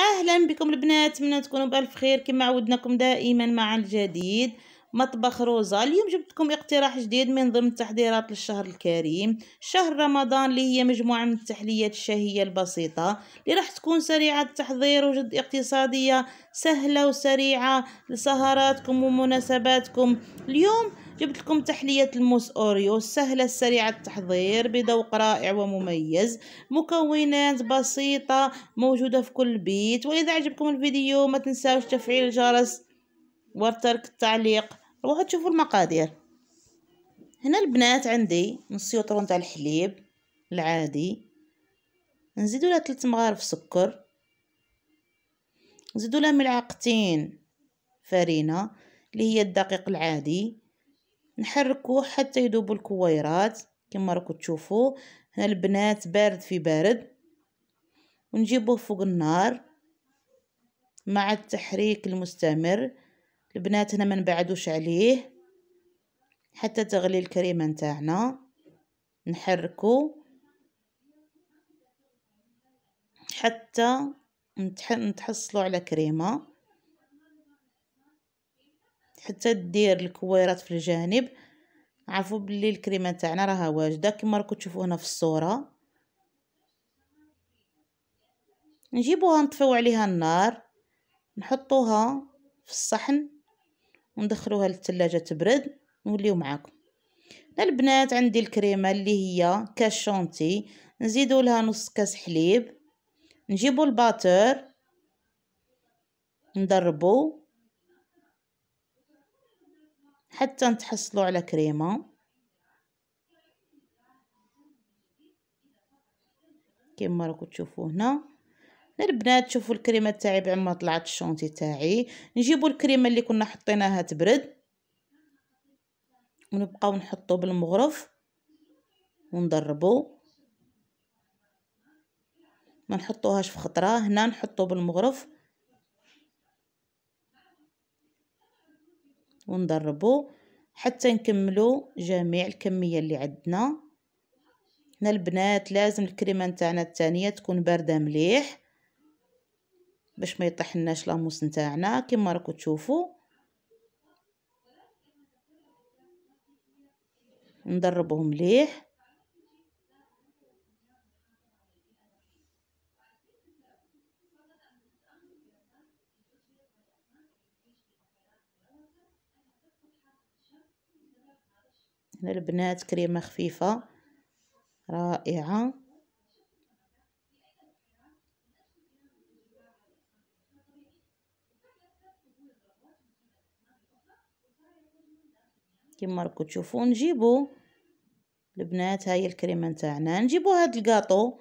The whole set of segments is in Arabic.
اهلا بكم البنات من تكونوا بالف خير كما عودناكم دائما مع الجديد مطبخ روزا اليوم جبت لكم اقتراح جديد من ضمن التحضيرات للشهر الكريم شهر رمضان اللي هي مجموعه من التحليات الشهيه البسيطه اللي راح تكون سريعه التحضير وجد اقتصاديه سهله وسريعه لسهراتكم ومناسباتكم اليوم جبت لكم تحلية الموس أوريو سهلة سريعة التحضير بذوق رائع ومميز مكونات بسيطة موجودة في كل بيت وإذا عجبكم الفيديو ما تنساوش تفعيل الجرس وترك التعليق روحوا تشوفوا المقادير هنا البنات عندي نص يوطرون تاع الحليب العادي نزيدو لها ثلاث مغارف سكر نزيدو لها ملعقتين فرينه اللي هي الدقيق العادي نحركوه حتى يذوب الكويرات كما راكم تشوفوا هنا البنات بارد في بارد ونجيبوه فوق النار مع التحريك المستمر البنات هنا ما نبعدوش عليه حتى تغلي الكريمه نتاعنا نحركو حتى نتحصلوا على كريمه حتى دير الكويرات في الجانب عفوا بلي الكريمه تاعنا راها واجده كما راكم تشوفوا هنا في الصوره نجيبوها نطفيو عليها النار نحطوها في الصحن وندخلوها للثلاجه تبرد نوليو معاكم البنات عندي الكريمه اللي هي كاشونتي نزيدوا لها نص كاس حليب نجيبوا الباتر ندربو حتى تحصلوا على كريمة كما راكم تشوفوا هنا البنات شوفوا الكريمه تاعي بعد ما طلعت الشونتي تاعي نجيبوا الكريمه اللي كنا حطيناها تبرد ونبقاو نحطو بالمغرف وندربو ما نحطوهاش في خطره هنا نحطو بالمغرف ونضربو حتى نكملو جميع الكميه اللي عندنا هنا البنات لازم الكريمه نتاعنا الثانيه تكون بارده مليح باش ما يطيح لاموس نتاعنا كما راكو تشوفوا نضربو مليح هنا البنات كريمة خفيفة رائعة كما راكم تشوفوا نجيبو البنات هاي الكريمه نتاعنا نجيبو هاد الكاطو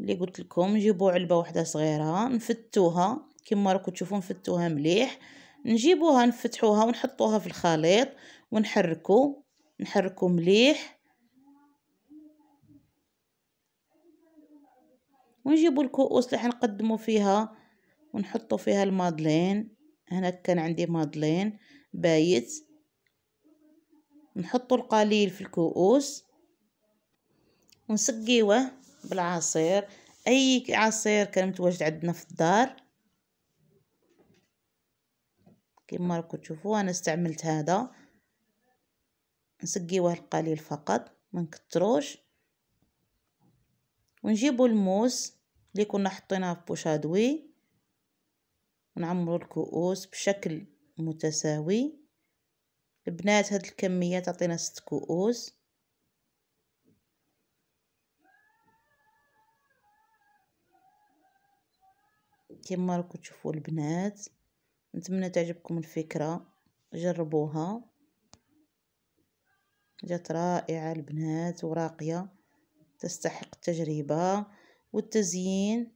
اللي قلت لكم نجيبو علبه واحده صغيره نفتوها كما راكم تشوفوا نفتوها مليح نجيبوها نفتحوها ونحطوها في الخليط ونحركو نحركو مليح ونجيبو الكؤوس اللي حنقدمو فيها ونحطو فيها المادلين هنا كان عندي مادلين بايت نحطو القليل في الكؤوس ونسقيوه بالعصير اي عصير كان متواجد عندنا في الدار كما راكم تشوفوا انا استعملت هذا نسقيوه القليل فقط ما نكتروش ونجيبو الموز اللي كنا حطيناه في بوشادوي ونعمرو الكؤوس بشكل متساوي البنات هاد الكميه تعطينا ست كؤوس كما راكم تشوفوا البنات نتمنى تعجبكم الفكره جربوها جات رائعة البنات وراقية تستحق التجربة والتزيين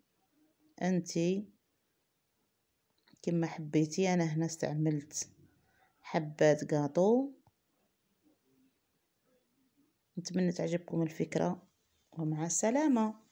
انتي كما حبيتي انا هنا استعملت حبات قاطو نتمنى تعجبكم الفكرة ومع السلامة